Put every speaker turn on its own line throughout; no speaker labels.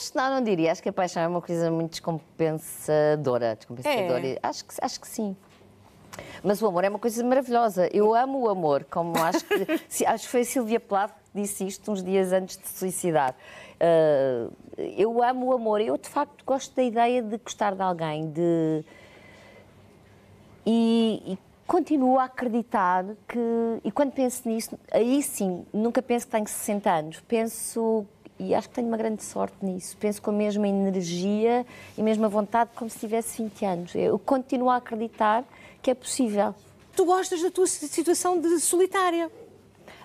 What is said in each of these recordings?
Apaixonar, não diria. Acho que a paixão é uma coisa muito descompensadora. descompensadora. É. Acho, que, acho que sim. Mas o amor é uma coisa maravilhosa. Eu amo o amor, como acho que, acho que foi a Silvia Plath que disse isto uns dias antes de se suicidar. Uh, eu amo o amor. Eu, de facto, gosto da ideia de gostar de alguém, de... E, e continuo a acreditar que... E quando penso nisso, aí sim, nunca penso que tenho 60 anos. Penso e acho que tenho uma grande sorte nisso. Penso com a mesma energia e mesma vontade como se tivesse 20 anos. Eu continuo a acreditar que é possível. Tu gostas da tua situação de solitária?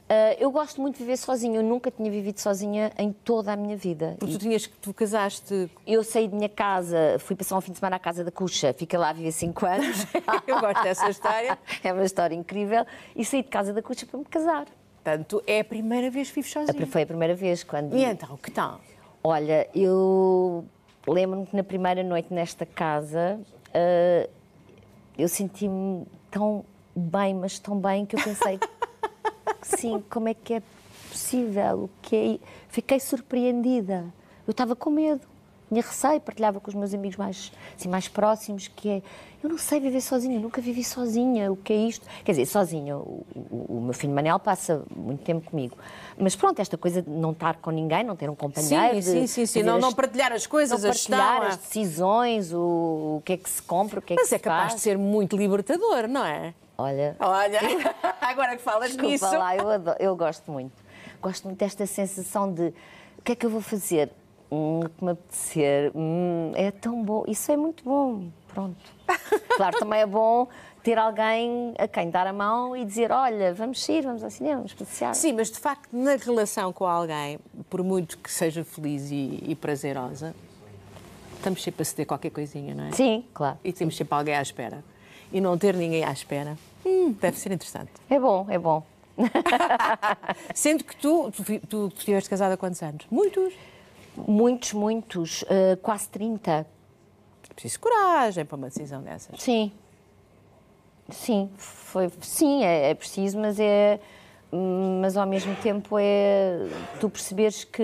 Uh, eu gosto muito de viver sozinha. Eu nunca tinha vivido sozinha em toda a minha vida. Porque tu tinhas que tu casaste. Eu saí de minha casa, fui passar um fim de semana à casa da Cuxa, fiquei lá a viver 5 anos. eu gosto dessa história. é uma história incrível. E saí de casa da Cuxa para me casar. Portanto, é a primeira vez que vivo sozinha. Foi a primeira vez. quando. E então, que tal? Olha, eu lembro-me que na primeira noite nesta casa uh, eu senti-me tão bem, mas tão bem, que eu pensei, sim, como é que é possível? O que é? Fiquei surpreendida. Eu estava com medo tinha receio, partilhava com os meus amigos mais, assim, mais próximos, que é, eu não sei viver sozinha, nunca vivi sozinha, o que é isto? Quer dizer, sozinha, o, o, o, meu filho Manel passa muito tempo comigo. Mas pronto, esta coisa de não estar com ninguém, não ter um companheiro. Sim, de, sim, sim, sim. Não, as,
partilhar as coisas, não partilhar as, as
decisões, o, o, que é que
se compra, o que é Mas que é se capaz de ser
muito libertador, não é? Olha,
Olha, agora que falas Desculpa nisso. Lá, eu,
adoro, eu gosto muito. Gosto muito desta sensação de o que é que eu vou fazer? hum, que me apetecer, hum, é tão bom, isso é muito bom, pronto. Claro, também é bom ter alguém a quem dar a mão e dizer, olha, vamos sair, vamos ao cinema, vamos
passear. Sim, mas de facto, na relação com alguém, por muito que seja feliz e, e prazerosa, estamos sempre a ceder qualquer coisinha, não é? Sim, claro. E temos sempre alguém à espera. E não ter ninguém à espera, hum, deve ser interessante. É bom, é bom. Sendo que tu, tu, tu estiveste casada há quantos anos? Muitos. Muitos, muitos, uh, quase 30. Preciso preciso coragem para uma decisão dessas. Sim.
Sim, foi, sim, é, é preciso, mas é mas ao mesmo tempo é tu perceberes que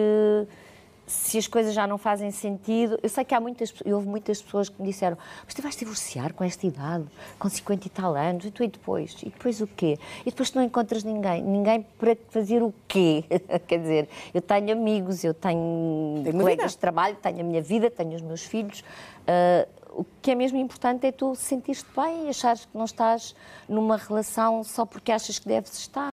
se as coisas já não fazem sentido. Eu sei que há muitas, houve muitas pessoas que me disseram: Mas tu vais divorciar com esta idade, com 50 e tal anos, e tu e depois? E depois o quê? E depois tu não encontras ninguém. Ninguém para fazer o quê? Quer dizer, eu tenho amigos, eu tenho, tenho colegas de trabalho, tenho a minha vida, tenho os meus filhos. Uh, o que é mesmo importante é tu sentir-te bem e achares que não estás numa relação só porque achas que deves estar.